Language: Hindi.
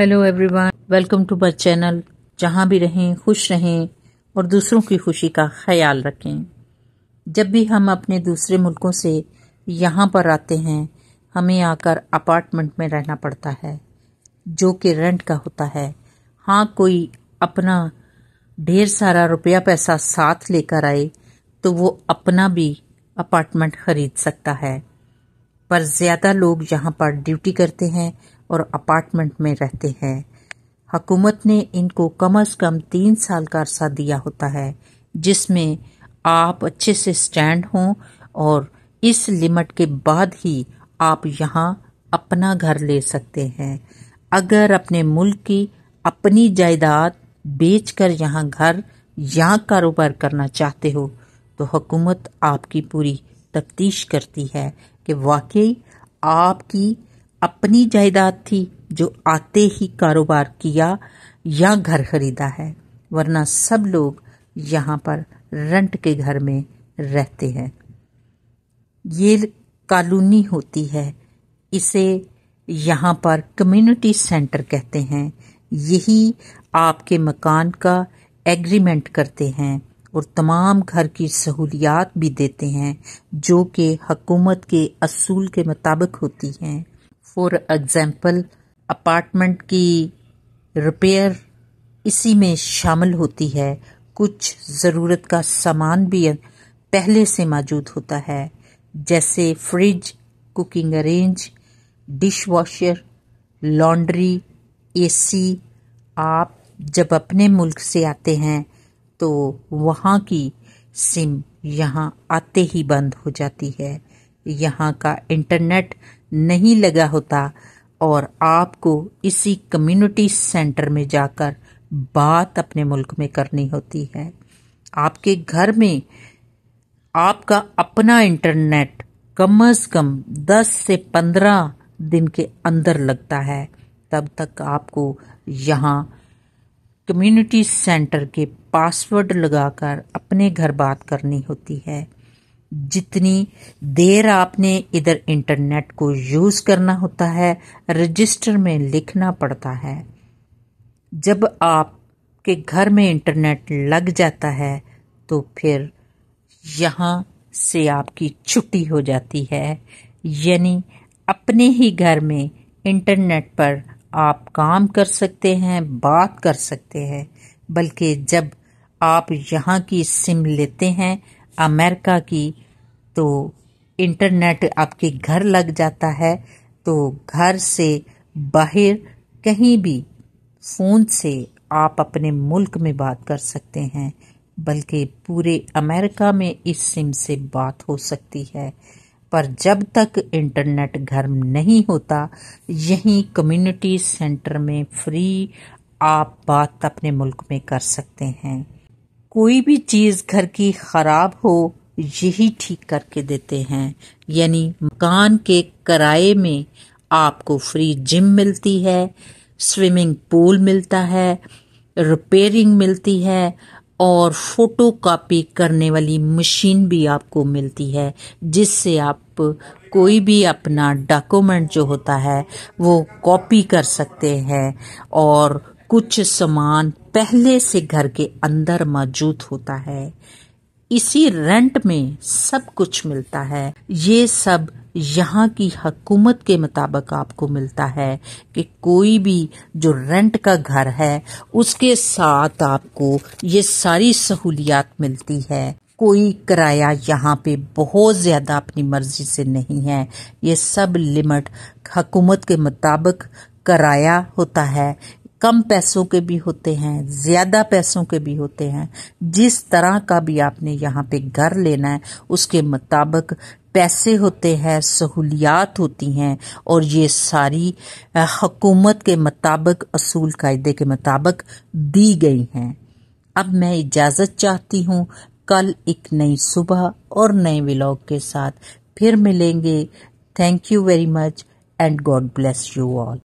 hello everyone welcome to our channel जहाँ भी रहें खुश रहें और दूसरों की खुशी का ख्याल रखें जब भी हम अपने दूसरे मुल्कों से यहाँ पर आते हैं हमें आकर अपार्टमेंट में रहना पड़ता है जो कि रेंट का होता है हाँ कोई अपना ढेर सारा रुपया पैसा साथ लेकर आए तो वो अपना भी अपार्टमेंट ख़रीद सकता है पर ज़्यादा लोग यहाँ पर ड्यूटी करते हैं और अपार्टमेंट में रहते हैं हकूमत ने इनको कम अज़ कम तीन साल का अरसा दिया होता है जिसमें आप अच्छे से स्टैंड हों और इस लिमिट के बाद ही आप यहाँ अपना घर ले सकते हैं अगर अपने मुल्क की अपनी जायदाद बेच कर यहाँ घर या कारोबार करना चाहते हो तो हुकूमत आपकी पूरी तफ्तीश करती है कि वाकई आपकी अपनी जायदाद थी जो आते ही कारोबार किया या घर खरीदा है वरना सब लोग यहाँ पर रेंट के घर में रहते हैं ये कॉलोनी होती है इसे यहाँ पर कम्युनिटी सेंटर कहते हैं यही आपके मकान का एग्रीमेंट करते हैं और तमाम घर की सहूलियात भी देते हैं जो कि हकूमत के असूल के मुताबिक होती हैं फॉर एग्ज़ाम्पल अपार्टमेंट की रिपेयर इसी में शामिल होती है कुछ ज़रूरत का सामान भी पहले से मौजूद होता है जैसे fridge cooking range dishwasher laundry AC आप जब अपने मुल्क से आते हैं तो वहाँ की सिम यहाँ आते ही बंद हो जाती है यहाँ का इंटरनेट नहीं लगा होता और आपको इसी कम्युनिटी सेंटर में जाकर बात अपने मुल्क में करनी होती है आपके घर में आपका अपना इंटरनेट कम अज कम 10 से 15 दिन के अंदर लगता है तब तक आपको यहाँ कम्युनिटी सेंटर के पासवर्ड लगाकर अपने घर बात करनी होती है जितनी देर आपने इधर इंटरनेट को यूज़ करना होता है रजिस्टर में लिखना पड़ता है जब आपके घर में इंटरनेट लग जाता है तो फिर यहाँ से आपकी छुट्टी हो जाती है यानी अपने ही घर में इंटरनेट पर आप काम कर सकते हैं बात कर सकते हैं बल्कि जब आप यहाँ की सिम लेते हैं अमेरिका की तो इंटरनेट आपके घर लग जाता है तो घर से बाहर कहीं भी फ़ोन से आप अपने मुल्क में बात कर सकते हैं बल्कि पूरे अमेरिका में इस सिम से बात हो सकती है पर जब तक इंटरनेट घर नहीं होता यहीं कम्युनिटी सेंटर में फ्री आप बात अपने मुल्क में कर सकते हैं कोई भी चीज़ घर की ख़राब हो यही ठीक करके देते हैं यानी मकान के किराए में आपको फ्री जिम मिलती है स्विमिंग पूल मिलता है रिपेयरिंग मिलती है और फोटो कापी करने वाली मशीन भी आपको मिलती है जिससे आप कोई भी अपना डॉक्यूमेंट जो होता है वो कॉपी कर सकते हैं और कुछ सामान पहले से घर के अंदर मौजूद होता है इसी रेंट में सब कुछ मिलता है ये सब यहाँ की हकूमत के मुताबिक आपको मिलता है कि कोई भी जो रेंट का घर है उसके साथ आपको ये सारी सहूलियात मिलती है कोई किराया यहाँ पे बहुत ज़्यादा अपनी मर्ज़ी से नहीं है ये सब लिमिट हकूमत के मुताबिक किराया होता है कम पैसों के भी होते हैं ज़्यादा पैसों के भी होते हैं जिस तरह का भी आपने यहाँ पे घर लेना है उसके मुताबिक पैसे होते हैं सहूलियात होती हैं और ये सारी हकूमत के मुताबिक असूल कायदे के मुताबिक दी गई हैं अब मैं इजाज़त चाहती हूँ कल एक नई सुबह और नए व्लॉग के साथ फिर मिलेंगे thank you very much and God bless you all